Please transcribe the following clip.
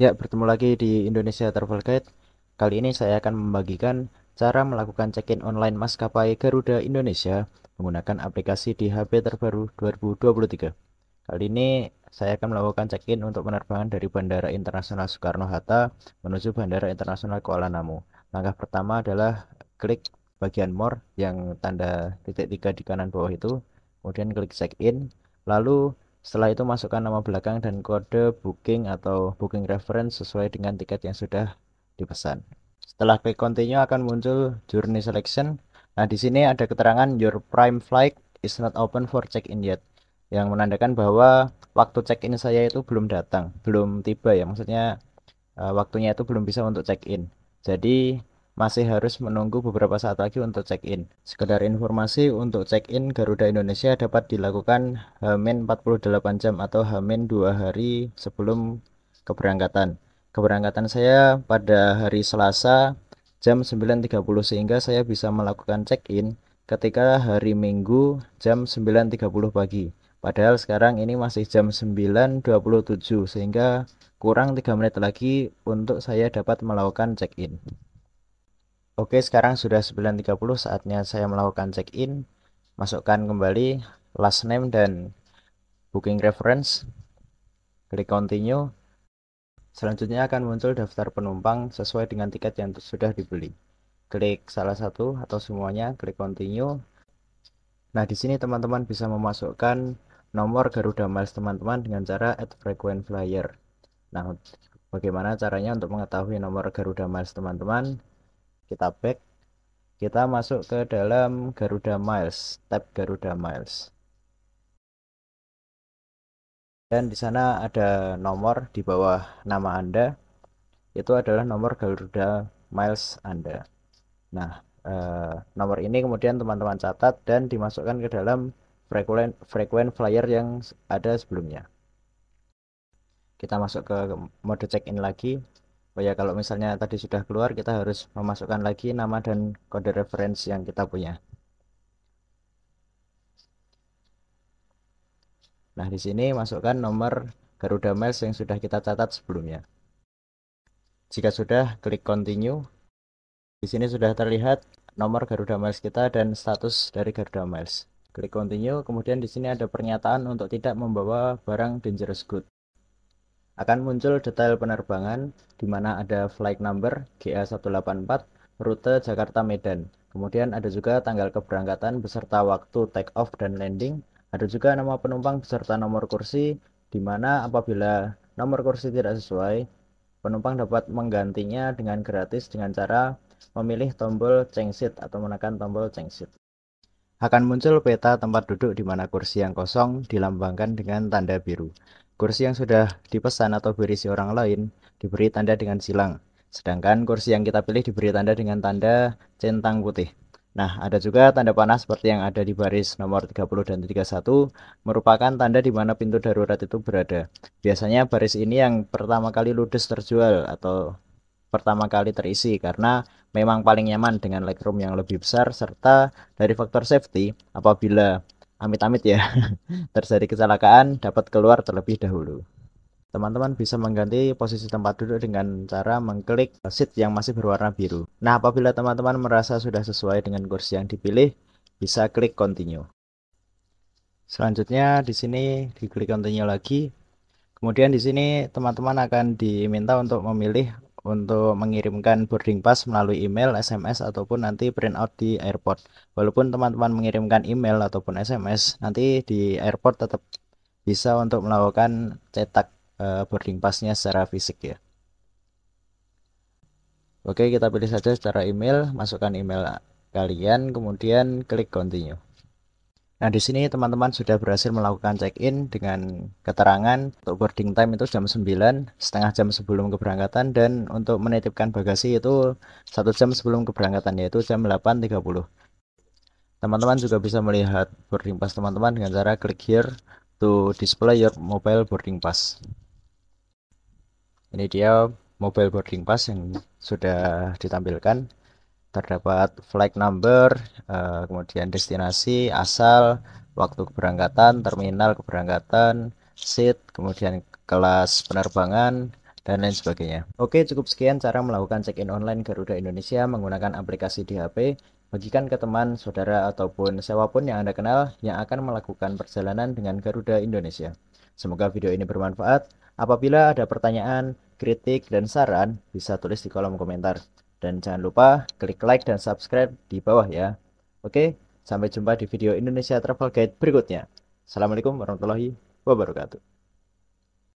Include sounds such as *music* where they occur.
Ya, bertemu lagi di Indonesia Travel Guide. Kali ini saya akan membagikan cara melakukan check-in online maskapai Garuda Indonesia menggunakan aplikasi di HP terbaru 2023. Kali ini saya akan melakukan check-in untuk penerbangan dari Bandara Internasional Soekarno-Hatta menuju Bandara Internasional Kuala Namu. Langkah pertama adalah klik bagian more yang tanda titik tiga di kanan bawah itu, kemudian klik check-in, lalu setelah itu masukkan nama belakang dan kode booking atau booking reference sesuai dengan tiket yang sudah dipesan. Setelah klik continue akan muncul journey selection. Nah, di sini ada keterangan your prime flight is not open for check-in yet yang menandakan bahwa waktu check-in saya itu belum datang, belum tiba ya. Maksudnya eh, waktunya itu belum bisa untuk check-in. Jadi masih harus menunggu beberapa saat lagi untuk check-in. Sekedar informasi, untuk check-in Garuda Indonesia dapat dilakukan Hamin 48 jam atau Hamin 2 hari sebelum keberangkatan. Keberangkatan saya pada hari Selasa jam 9.30 sehingga saya bisa melakukan check-in ketika hari Minggu jam 9.30 pagi. Padahal sekarang ini masih jam 9.27 sehingga kurang 3 menit lagi untuk saya dapat melakukan check-in. Oke, sekarang sudah 9.30 saatnya saya melakukan check-in. Masukkan kembali last name dan booking reference. Klik continue. Selanjutnya akan muncul daftar penumpang sesuai dengan tiket yang sudah dibeli. Klik salah satu atau semuanya, klik continue. Nah, di sini teman-teman bisa memasukkan nomor Garuda Miles teman-teman dengan cara add frequent flyer. Nah, bagaimana caranya untuk mengetahui nomor Garuda Miles teman-teman? kita back kita masuk ke dalam Garuda Miles tab Garuda Miles dan di sana ada nomor di bawah nama Anda itu adalah nomor Garuda Miles Anda nah eh, nomor ini kemudian teman-teman catat dan dimasukkan ke dalam frequent, frequent flyer yang ada sebelumnya kita masuk ke mode check-in lagi Oh ya, kalau misalnya tadi sudah keluar, kita harus memasukkan lagi nama dan kode referensi yang kita punya. Nah, di sini masukkan nomor Garuda Miles yang sudah kita catat sebelumnya. Jika sudah, klik continue. Di sini sudah terlihat nomor Garuda Miles kita dan status dari Garuda Miles. Klik continue, kemudian di sini ada pernyataan untuk tidak membawa barang dangerous Goods. Akan muncul detail penerbangan di mana ada flight number GA184 rute Jakarta Medan. Kemudian ada juga tanggal keberangkatan beserta waktu take off dan landing. Ada juga nama penumpang beserta nomor kursi di mana apabila nomor kursi tidak sesuai, penumpang dapat menggantinya dengan gratis dengan cara memilih tombol change seat atau menekan tombol change seat akan muncul peta tempat duduk di mana kursi yang kosong dilambangkan dengan tanda biru. Kursi yang sudah dipesan atau berisi orang lain diberi tanda dengan silang, sedangkan kursi yang kita pilih diberi tanda dengan tanda centang putih. Nah, ada juga tanda panah seperti yang ada di baris nomor 30 dan 31 merupakan tanda di mana pintu darurat itu berada. Biasanya baris ini yang pertama kali ludes terjual atau pertama kali terisi karena memang paling nyaman dengan legroom yang lebih besar serta dari faktor safety apabila amit-amit ya *laughs* terjadi kecelakaan dapat keluar terlebih dahulu. Teman-teman bisa mengganti posisi tempat duduk dengan cara mengklik seat yang masih berwarna biru. Nah, apabila teman-teman merasa sudah sesuai dengan kursi yang dipilih, bisa klik continue. Selanjutnya di sini diklik continue lagi. Kemudian di sini teman-teman akan diminta untuk memilih untuk mengirimkan boarding pass melalui email, SMS ataupun nanti print out di airport. Walaupun teman-teman mengirimkan email ataupun SMS, nanti di airport tetap bisa untuk melakukan cetak eh, boarding passnya secara fisik ya. Oke, kita pilih saja secara email, masukkan email kalian, kemudian klik continue. Nah, di sini teman-teman sudah berhasil melakukan check-in dengan keterangan untuk boarding time itu jam 9, setengah jam sebelum keberangkatan, dan untuk menitipkan bagasi itu satu jam sebelum keberangkatan, yaitu jam 8.30. Teman-teman juga bisa melihat boarding pass teman-teman dengan cara klik here to display your mobile boarding pass. Ini dia mobile boarding pass yang sudah ditampilkan terdapat flight number, eh, kemudian destinasi, asal, waktu keberangkatan, terminal keberangkatan, seat, kemudian kelas penerbangan, dan lain sebagainya. Oke, cukup sekian cara melakukan check-in online Garuda Indonesia menggunakan aplikasi di HP. Bagikan ke teman, saudara, ataupun siapapun yang Anda kenal yang akan melakukan perjalanan dengan Garuda Indonesia. Semoga video ini bermanfaat. Apabila ada pertanyaan, kritik, dan saran, bisa tulis di kolom komentar. Dan jangan lupa klik like dan subscribe di bawah ya. Oke, sampai jumpa di video Indonesia Travel Guide berikutnya. Assalamualaikum warahmatullahi wabarakatuh.